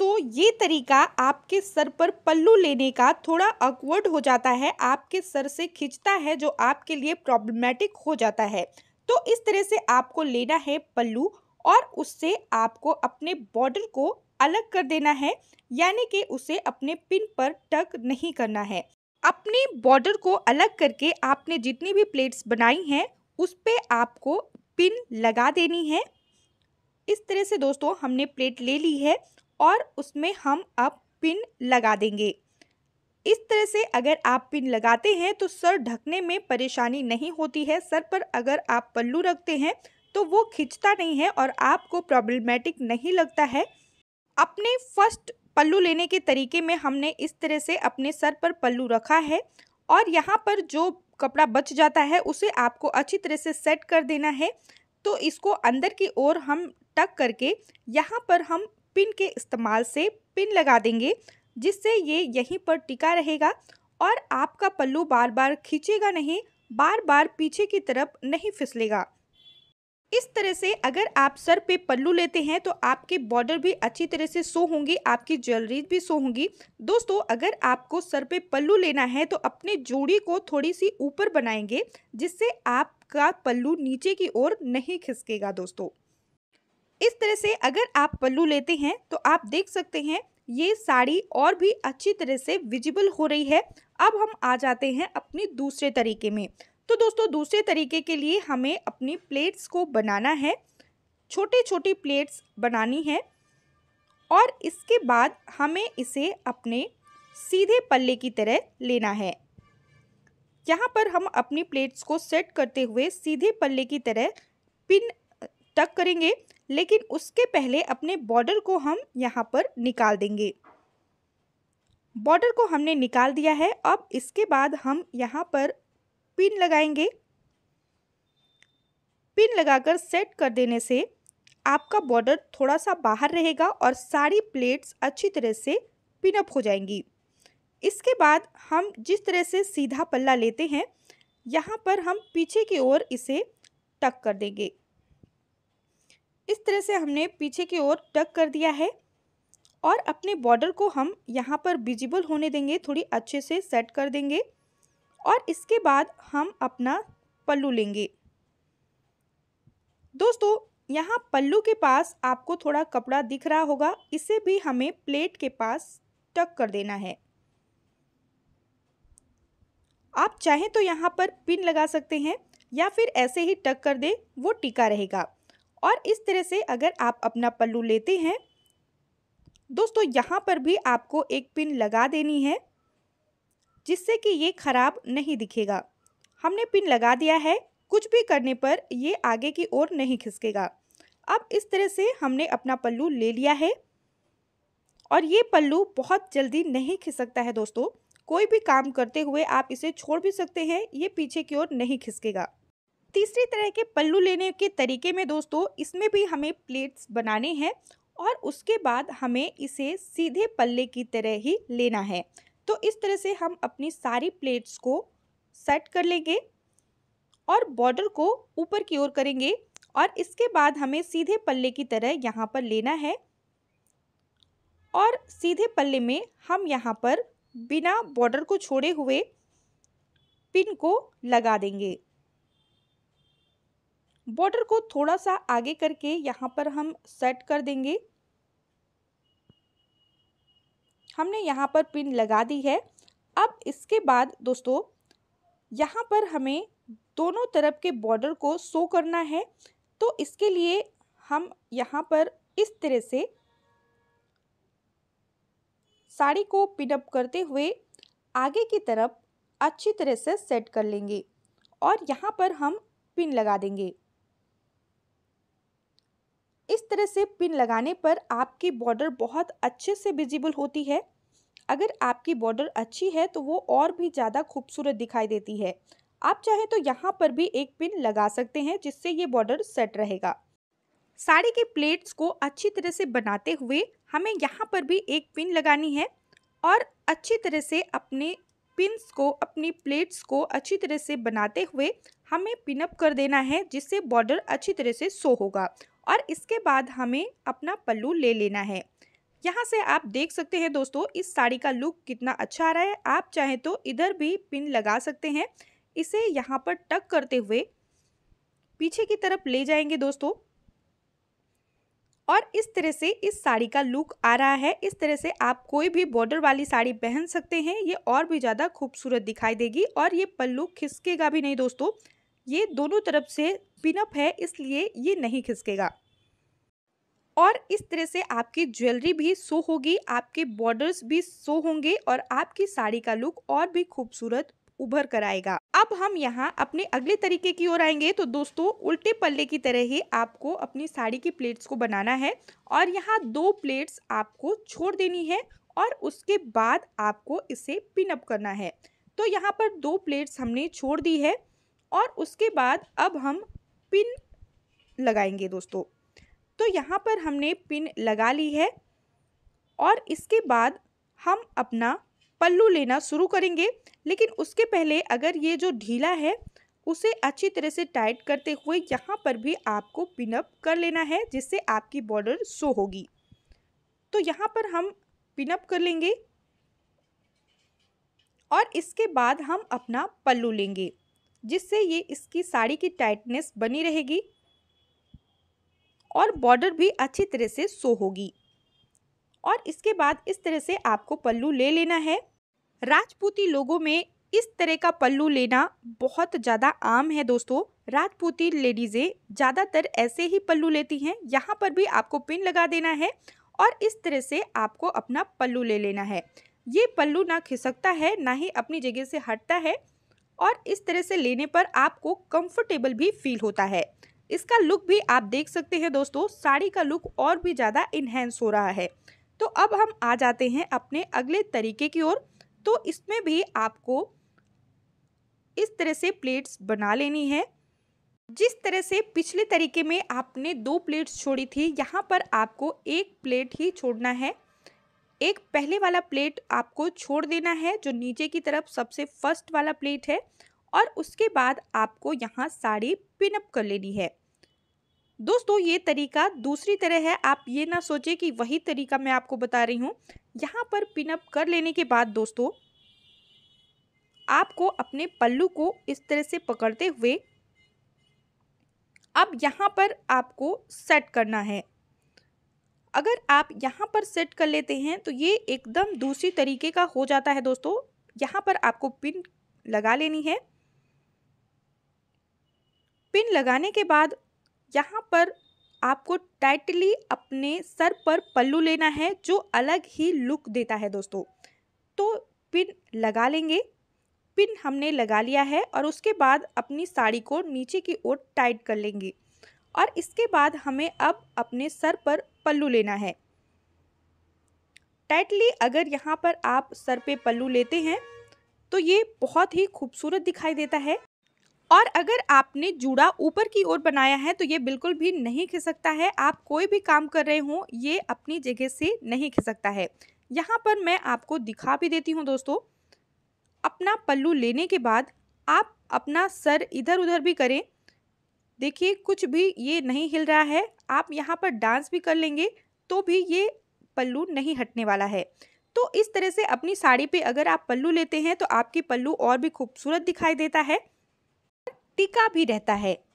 दोस्तों ये तरीका आपके सर पर पल्लू लेने का थोड़ा अकवर्ड हो जाता है आपके सर से खिंचता है जो आपके लिए प्रॉब्लमेटिक हो जाता है तो इस तरह से आपको लेना है पल्लू और उससे आपको अपने बॉर्डर को अलग कर देना है यानी कि उसे अपने पिन पर टक नहीं करना है अपने बॉर्डर को अलग करके आपने जितनी भी प्लेट्स बनाई हैं उस पर आपको पिन लगा देनी है इस तरह से दोस्तों हमने प्लेट ले ली है और उसमें हम अब पिन लगा देंगे इस तरह से अगर आप पिन लगाते हैं तो सर ढकने में परेशानी नहीं होती है सर पर अगर आप पल्लू रखते हैं तो वो खिंचता नहीं है और आपको प्रॉब्लमेटिक नहीं लगता है अपने फर्स्ट पल्लू लेने के तरीके में हमने इस तरह से अपने सर पर पल्लू रखा है और यहाँ पर जो कपड़ा बच जाता है उसे आपको अच्छी तरह से सेट कर देना है तो इसको अंदर की ओर हम टक करके यहाँ पर हम पिन के इस्तेमाल से पिन लगा देंगे जिससे ये यहीं पर टिका रहेगा और आपका पल्लू बार बार खींचेगा नहीं बार बार पीछे की तरफ नहीं फिसलेगा इस तरह से अगर आप सर पे पल्लू लेते हैं तो आपके बॉर्डर भी अच्छी तरह से सो होंगी आपकी ज्वेलरीज भी सो होंगी दोस्तों अगर आपको सर पे पल्लू लेना है तो अपने जोड़ी को थोड़ी सी ऊपर बनाएंगे जिससे आपका पल्लू नीचे की ओर नहीं खिसकेगा दोस्तों इस तरह से अगर आप पल्लू लेते हैं तो आप देख सकते हैं ये साड़ी और भी अच्छी तरह से विजिबल हो रही है अब हम आ जाते हैं अपने दूसरे तरीके में तो दोस्तों दूसरे तरीके के लिए हमें अपनी प्लेट्स को बनाना है छोटी छोटी प्लेट्स बनानी है और इसके बाद हमें इसे अपने सीधे पल्ले की तरह लेना है यहाँ पर हम अपनी प्लेट्स को सेट करते हुए सीधे पल्ले की तरह पिन टक करेंगे लेकिन उसके पहले अपने बॉर्डर को हम यहाँ पर निकाल देंगे बॉर्डर को हमने निकाल दिया है अब इसके बाद हम यहाँ पर पिन लगाएंगे पिन लगाकर सेट कर देने से आपका बॉर्डर थोड़ा सा बाहर रहेगा और सारी प्लेट्स अच्छी तरह से पिनअप हो जाएंगी इसके बाद हम जिस तरह से सीधा पल्ला लेते हैं यहाँ पर हम पीछे की ओर इसे टक कर देंगे इस तरह से हमने पीछे की ओर टक कर दिया है और अपने बॉर्डर को हम यहाँ पर विजिबल होने देंगे थोड़ी अच्छे से सेट कर देंगे और इसके बाद हम अपना पल्लू लेंगे दोस्तों यहाँ पल्लू के पास आपको थोड़ा कपड़ा दिख रहा होगा इसे भी हमें प्लेट के पास टक कर देना है आप चाहें तो यहाँ पर पिन लगा सकते हैं या फिर ऐसे ही टक कर दे वो टीका रहेगा और इस तरह से अगर आप अपना पल्लू लेते हैं दोस्तों यहाँ पर भी आपको एक पिन लगा देनी है जिससे कि ये ख़राब नहीं दिखेगा हमने पिन लगा दिया है कुछ भी करने पर ये आगे की ओर नहीं खिसकेगा अब इस तरह से हमने अपना पल्लू ले लिया है और ये पल्लू बहुत जल्दी नहीं खिसकता है दोस्तों कोई भी काम करते हुए आप इसे छोड़ भी सकते हैं ये पीछे की ओर नहीं खिसकेगा तीसरी तरह के पल्लू लेने के तरीके में दोस्तों इसमें भी हमें प्लेट्स बनाने हैं और उसके बाद हमें इसे सीधे पल्ले की तरह ही लेना है तो इस तरह से हम अपनी सारी प्लेट्स को सेट कर लेंगे और बॉर्डर को ऊपर की ओर करेंगे और इसके बाद हमें सीधे पल्ले की तरह यहाँ पर लेना है और सीधे पल्ले में हम यहाँ पर बिना बॉर्डर को छोड़े हुए पिन को लगा देंगे बॉर्डर को थोड़ा सा आगे करके यहाँ पर हम सेट कर देंगे हमने यहाँ पर पिन लगा दी है अब इसके बाद दोस्तों यहाँ पर हमें दोनों तरफ के बॉर्डर को शो करना है तो इसके लिए हम यहाँ पर इस तरह से साड़ी को पिनअप करते हुए आगे की तरफ अच्छी तरह से सेट कर लेंगे और यहाँ पर हम पिन लगा देंगे इस तरह से पिन लगाने पर आपकी बॉर्डर बहुत अच्छे से विजिबल होती है अगर आपकी बॉर्डर अच्छी है तो वो और भी ज़्यादा खूबसूरत दिखाई देती है आप चाहें तो यहाँ पर भी एक पिन लगा सकते हैं जिससे ये बॉर्डर सेट रहेगा साड़ी के प्लेट्स को अच्छी तरह से बनाते हुए हमें यहाँ पर भी एक पिन लगानी है और अच्छी तरह से अपने पिन्स को अपनी प्लेट्स को अच्छी तरह से बनाते हुए हमें पिनअप कर देना है जिससे बॉर्डर अच्छी तरह से सो होगा और इसके बाद हमें अपना पल्लू ले लेना है यहाँ से आप देख सकते हैं दोस्तों इस साड़ी का लुक कितना अच्छा आ रहा है आप चाहें तो इधर भी पिन लगा सकते हैं इसे यहाँ पर टक करते हुए पीछे की तरफ ले जाएंगे दोस्तों और इस तरह से इस साड़ी का लुक आ रहा है इस तरह से आप कोई भी बॉर्डर वाली साड़ी पहन सकते हैं ये और भी ज़्यादा खूबसूरत दिखाई देगी और ये पल्लू खिसकेगा भी नहीं दोस्तों ये दोनों तरफ से पिनअप है इसलिए ये नहीं खिसकेगा और इस तरह से आपकी ज्वेलरी भी सो होगी आपके बॉर्डर्स भी सो होंगे और आपकी साड़ी का लुक और भी खूबसूरत उभर कर आएगा अब हम यहाँ अपने अगले तरीके की ओर आएंगे तो दोस्तों उल्टे पल्ले की तरह ही आपको अपनी साड़ी की प्लेट्स को बनाना है और यहाँ दो प्लेट्स आपको छोड़ देनी है और उसके बाद आपको इसे पिनअप करना है तो यहाँ पर दो प्लेट्स हमने छोड़ दी है और उसके बाद अब हम पिन लगाएंगे दोस्तों तो यहाँ पर हमने पिन लगा ली है और इसके बाद हम अपना पल्लू लेना शुरू करेंगे लेकिन उसके पहले अगर ये जो ढीला है उसे अच्छी तरह से टाइट करते हुए यहाँ पर भी आपको पिनअप कर लेना है जिससे आपकी बॉर्डर शो होगी तो यहाँ पर हम पिनअप कर लेंगे और इसके बाद हम अपना पल्लू लेंगे जिससे ये इसकी साड़ी की टाइटनेस बनी रहेगी और बॉर्डर भी अच्छी तरह से सो होगी और इसके बाद इस तरह से आपको पल्लू ले लेना है राजपूती लोगों में इस तरह का पल्लू लेना बहुत ज़्यादा आम है दोस्तों राजपूती लेडीज़ें ज़्यादातर ऐसे ही पल्लू लेती हैं यहाँ पर भी आपको पिन लगा देना है और इस तरह से आपको अपना पल्लू ले लेना है ये पल्लू ना खिसकता है ना ही अपनी जगह से हटता है और इस तरह से लेने पर आपको कंफर्टेबल भी फील होता है इसका लुक भी आप देख सकते हैं दोस्तों साड़ी का लुक और भी ज़्यादा इन्हेंस हो रहा है तो अब हम आ जाते हैं अपने अगले तरीके की ओर तो इसमें भी आपको इस तरह से प्लेट्स बना लेनी है जिस तरह से पिछले तरीके में आपने दो प्लेट्स छोड़ी थी यहाँ पर आपको एक प्लेट ही छोड़ना है एक पहले वाला प्लेट आपको छोड़ देना है जो नीचे की तरफ सबसे फर्स्ट वाला प्लेट है और उसके बाद आपको यहाँ साड़ी पिनअप कर लेनी है दोस्तों ये तरीका दूसरी तरह है आप ये ना सोचें कि वही तरीका मैं आपको बता रही हूँ यहाँ पर पिनअप कर लेने के बाद दोस्तों आपको अपने पल्लू को इस तरह से पकड़ते हुए अब यहाँ पर आपको सेट करना है अगर आप यहाँ पर सेट कर लेते हैं तो ये एकदम दूसरी तरीके का हो जाता है दोस्तों यहाँ पर आपको पिन लगा लेनी है पिन लगाने के बाद यहाँ पर आपको टाइटली अपने सर पर पल्लू लेना है जो अलग ही लुक देता है दोस्तों तो पिन लगा लेंगे पिन हमने लगा लिया है और उसके बाद अपनी साड़ी को नीचे की ओर टाइट कर लेंगे और इसके बाद हमें अब अपने सर पर पल्लू लेना है टाइटली अगर यहाँ पर आप सर पे पल्लू लेते हैं तो ये बहुत ही खूबसूरत दिखाई देता है और अगर आपने जूड़ा ऊपर की ओर बनाया है तो ये बिल्कुल भी नहीं खिसकता है आप कोई भी काम कर रहे हों ये अपनी जगह से नहीं खिसकता है यहाँ पर मैं आपको दिखा भी देती हूँ दोस्तों अपना पल्लू लेने के बाद आप अपना सर इधर उधर भी करें देखिए कुछ भी ये नहीं हिल रहा है आप यहाँ पर डांस भी कर लेंगे तो भी ये पल्लू नहीं हटने वाला है तो इस तरह से अपनी साड़ी पे अगर आप पल्लू लेते हैं तो आपकी पल्लू और भी खूबसूरत दिखाई देता है टीका भी रहता है